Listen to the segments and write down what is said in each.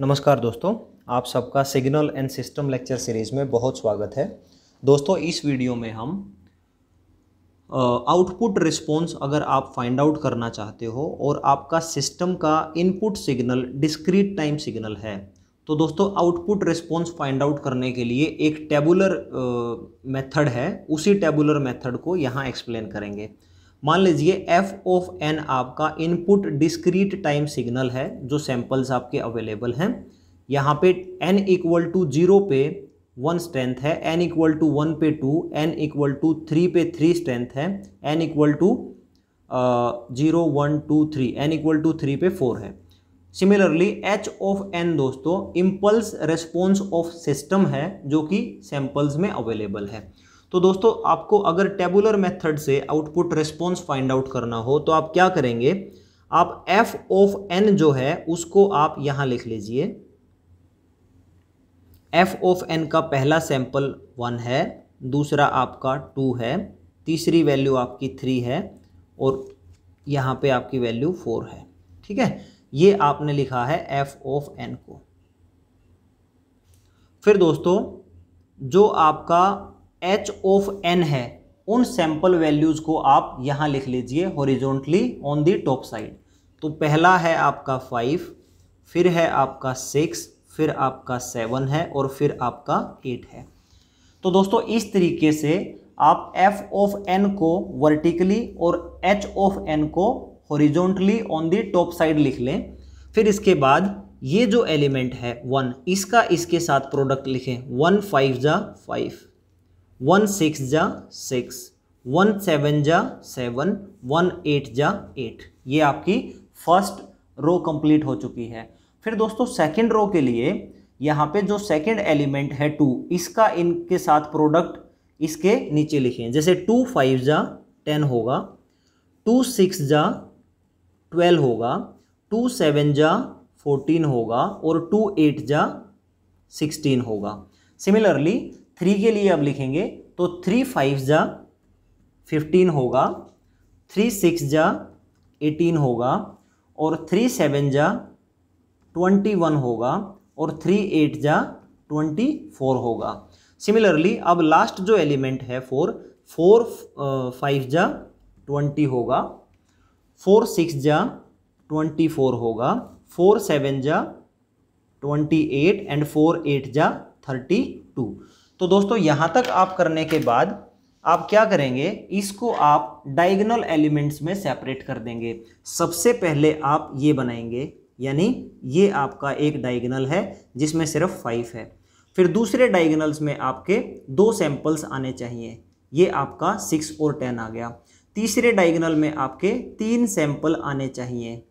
नमस्कार दोस्तों आप सबका signal and system lecture series में बहुत स्वागत है दोस्तों इस वीडियो में हम आउटपुट रिस्पॉन्स अगर आप फाइंड आउट करना चाहते हो और आपका सिस्टम का input signal discrete time signal है तो दोस्तों आउटपुट रिस्पॉन्स फाइंड आउट करने के लिए एक टेबुलर मेथड है उसी टेबुलर मेथड को यहाँ एक्सप्लेन करेंगे मान लीजिए एफ ऑफ एन आपका इनपुट डिस्क्रीट टाइम सिग्नल है जो सैंपल्स आपके अवेलेबल हैं यहाँ पे एन इक्वल टू जीरो पे वन स्ट्रेंथ है एन इक्वल टू वन पे two N equal to three पे थ्री स्ट्रेंथ है N equal to zero one two three N equal to three पे फोर है सिमिलरली एच ऑफ एन दोस्तों impulse response of system है जो कि samples में अवेलेबल है तो दोस्तों आपको अगर टेबुलर मेथड से आउटपुट रिस्पॉन्स फाइंड आउट करना हो तो आप क्या करेंगे आप एफ ऑफ एन जो है उसको आप यहाँ लिख लीजिए एफ ऑफ एन का पहला सैंपल वन है दूसरा आपका टू है तीसरी वैल्यू आपकी थ्री है और यहाँ पे आपकी वैल्यू फोर है ठीक है ये आपने लिखा है एफ ऑफ एन को फिर दोस्तों जो आपका एच ऑफ एन है उन सैंपल वैल्यूज़ को आप यहाँ लिख लीजिए horizontally on the top side तो पहला है आपका फाइव फिर है आपका सिक्स फिर आपका सेवन है और फिर आपका एट है तो दोस्तों इस तरीके से आप एफ ऑफ एन को वर्टिकली और एच ऑफ एन को horizontally on the top side लिख लें फिर इसके बाद ये जो एलिमेंट है वन इसका इसके साथ प्रोडक्ट लिखें वन फाइव जा फाइव वन सिक्स जा सिक्स वन सेवन जा सेवन वन एट जा एट ये आपकी फर्स्ट रो कंप्लीट हो चुकी है फिर दोस्तों सेकंड रो के लिए यहाँ पे जो सेकंड एलिमेंट है टू इसका इनके साथ प्रोडक्ट इसके नीचे लिखें जैसे टू फाइव जा टेन होगा टू सिक्स जा ट्वेल्व होगा टू सेवन जा फोर्टीन होगा और टू एट जा सिक्सटीन होगा सिमिलरली थ्री के लिए अब लिखेंगे तो थ्री फाइव जा फिफ्टीन होगा थ्री सिक्स जा एटीन होगा और थ्री सेवन जा ट्वेंटी वन होगा और थ्री एट जा ट्वेंटी फोर होगा सिमिलरली अब लास्ट जो एलिमेंट है फोर फोर फाइव जा ट्वेंटी होगा फोर सिक्स जा ट्वेंटी फोर होगा फोर सेवन जा twenty eight and four eight जा थर्टी टू तो दोस्तों यहाँ तक आप करने के बाद आप क्या करेंगे इसको आप डायगोनल एलिमेंट्स में सेपरेट कर देंगे सबसे पहले आप ये बनाएंगे यानी ये आपका एक डायगोनल है जिसमें सिर्फ फाइव है फिर दूसरे डायगोनल्स में आपके दो सैंपल्स आने चाहिए ये आपका सिक्स और टेन आ गया तीसरे डायगोनल में आपके तीन सैंपल आने चाहिए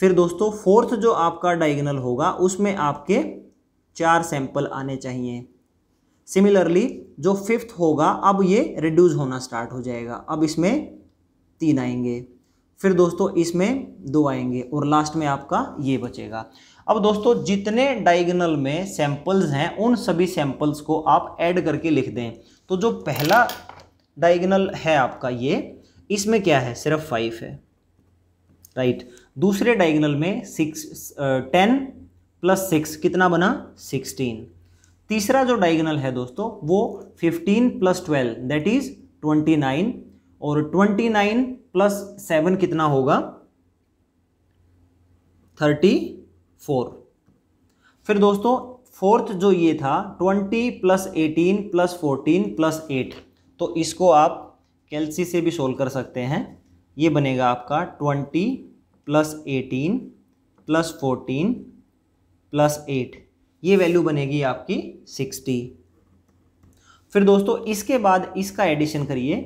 फिर दोस्तों फोर्थ जो आपका डायगोनल होगा उसमें आपके चार सैंपल आने चाहिए सिमिलरली जो फिफ्थ होगा अब ये रिड्यूस होना स्टार्ट हो जाएगा अब इसमें तीन आएंगे फिर दोस्तों इसमें दो आएंगे और लास्ट में आपका ये बचेगा अब दोस्तों जितने डाइगनल में सैंपल्स हैं उन सभी सैंपल्स को आप ऐड करके लिख दें तो जो पहला डाइगनल है आपका ये इसमें क्या है सिर्फ फाइव है राइट दूसरे डाइगनल में सिक्स टेन प्लस सिक्स कितना बना सिक्सटीन तीसरा जो डायगोनल है दोस्तों वो 15 प्लस ट्वेल्व दैट इज 29 और 29 प्लस सेवन कितना होगा 34 फिर दोस्तों फोर्थ जो ये था 20 plus eighteen plus fourteen plus eight तो इसको आप कैलसी से भी सोल्व कर सकते हैं ये बनेगा आपका 20 plus eighteen plus fourteen plus eight ये वैल्यू बनेगी आपकी सिक्सटी फिर दोस्तों इसके बाद इसका एडिशन करिए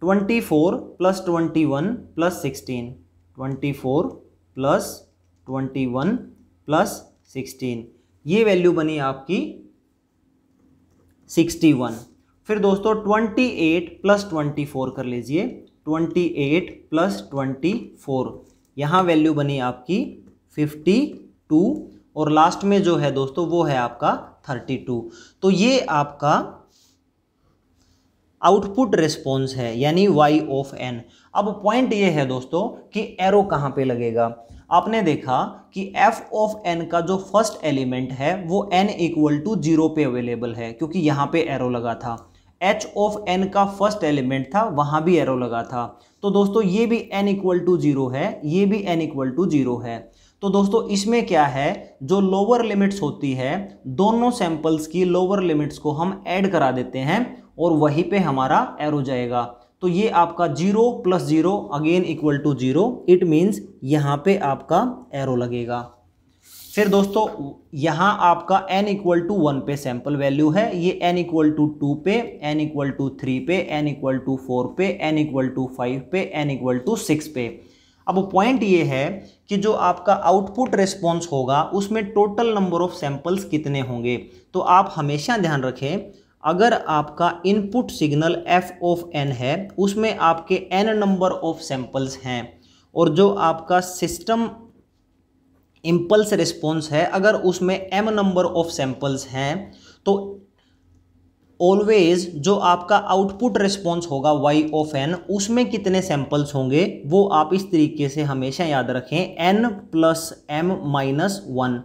twenty four plus twenty one plus sixteen twenty four plus twenty one plus sixteen ये वैल्यू बनी आपकी सिक्सटी वन फिर दोस्तों twenty eight plus twenty four कर लीजिए twenty eight plus twenty four यहाँ वैल्यू बनी आपकी फिफ्टी टू और लास्ट में जो है दोस्तों वो है आपका थर्टी टू तो ये आपका आउटपुट रिस्पॉन्स है यानी वाई ऑफ एन अब पॉइंट ये है दोस्तों कि एरो कहाँ पे लगेगा आपने देखा कि एफ ऑफ एन का जो फर्स्ट एलिमेंट है वो एन इक्वल टू जीरो पे अवेलेबल है क्योंकि यहाँ पे एरो लगा था एच ऑफ एन का फर्स्ट एलिमेंट था वहाँ भी एरो लगा था तो दोस्तों ये भी एन इक्वल टू जीरो है ये भी एन इक्वल टू जीरो है तो दोस्तों इसमें क्या है जो लोअर लिमिट्स होती है दोनों सैंपल्स की लोअर लिमिट्स को हम ऐड करा देते हैं और वहीं पे हमारा एरो जाएगा तो ये आपका zero plus zero again equal to zero it means यहाँ पे आपका एरो लगेगा फिर दोस्तों यहाँ आपका n इक्वल टू वन पे सैंपल वैल्यू है ये n इक्वल टू टू पे n इक्वल टू थ्री पे n इक्वल टू फोर पे n इक्वल टू फाइव पे n इक्वल टू सिक्स पे अब पॉइंट ये है कि जो आपका आउटपुट रिस्पॉन्स होगा उसमें टोटल नंबर ऑफ सैंपल्स कितने होंगे तो आप हमेशा ध्यान रखें अगर आपका input signal F of N है उसमें आपके एन नंबर ऑफ सैंपल्स हैं और जो आपका सिस्टम इम्पल्स रिस्पॉन्स है अगर उसमें एम नंबर ऑफ सैंपल्स हैं तो ऑलवेज जो आपका आउटपुट रिस्पॉन्स होगा वाई ऑफ एन उसमें कितने सैंपल्स होंगे वो आप इस तरीके से हमेशा याद रखें N plus M minus one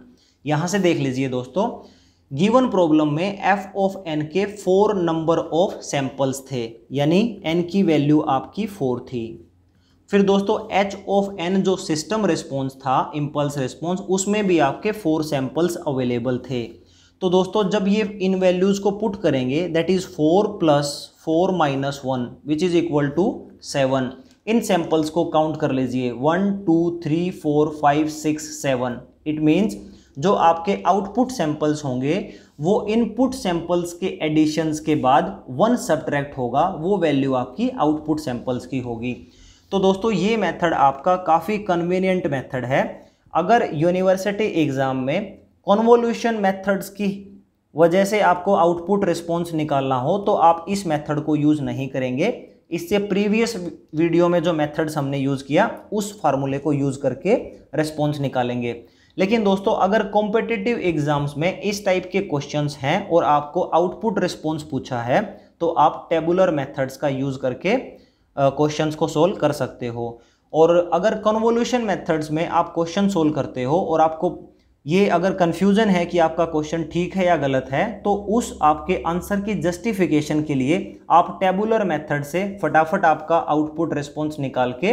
यहाँ से देख लीजिए दोस्तों गिवन प्रॉब्लम में एफ ऑफ एन के फोर नंबर ऑफ सैंपल्स थे यानी एन की वैल्यू आपकी फोर थी फिर दोस्तों एच ऑफ एन जो सिस्टम रिस्पॉन्स था इम्पल्स रिस्पॉन्स उसमें भी आपके फोर सैंपल्स अवेलेबल थे तो दोस्तों जब ये इन वैल्यूज़ को पुट करेंगे that is four plus four minus one which is equal to seven इन सैम्पल्स को काउंट कर लीजिए one two three four five six seven it means जो आपके आउटपुट सैम्पल्स होंगे वो इनपुट सैम्पल्स के एडिशंस के बाद वन सब्ट्रैक्ट होगा वो वैल्यू आपकी आउटपुट सैम्पल्स की होगी तो दोस्तों ये मेथड आपका काफ़ी कन्वीनियंट मेथड है अगर यूनिवर्सिटी एग्ज़ाम में कॉन्वोल्यूशन मेथड्स की वजह से आपको आउटपुट रिस्पॉन्स निकालना हो तो आप इस मेथड को यूज़ नहीं करेंगे इससे प्रीवियस वीडियो में जो मेथड्स हमने यूज़ किया उस फार्मूले को यूज़ करके रिस्पॉन्स निकालेंगे लेकिन दोस्तों अगर कॉम्पिटिटिव एग्जाम्स में इस टाइप के क्वेश्चंस हैं और आपको आउटपुट रिस्पॉन्स पूछा है तो आप टेबुलर मेथड्स का यूज़ करके क्वेश्चंस को सोल्व कर सकते हो और अगर कन्वोल्यूशन मेथड्स में आप क्वेश्चन सोल्व करते हो और आपको ये अगर कन्फ्यूज़न है कि आपका क्वेश्चन ठीक है या गलत है तो उस आपके आंसर की जस्टिफिकेशन के लिए आप टेबुलर मेथड से फटाफट आपका आउटपुट रिस्पॉन्स निकाल के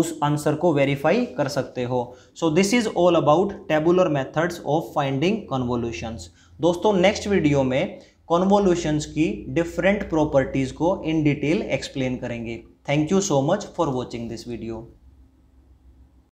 उस आंसर को वेरीफाई कर सकते हो so this is all about tabular methods of finding convolutions दोस्तों नेक्स्ट वीडियो में कॉन्वोल्यूशंस की डिफरेंट प्रॉपर्टीज़ को इन डिटेल एक्सप्लेन करेंगे thank you so much for watching this video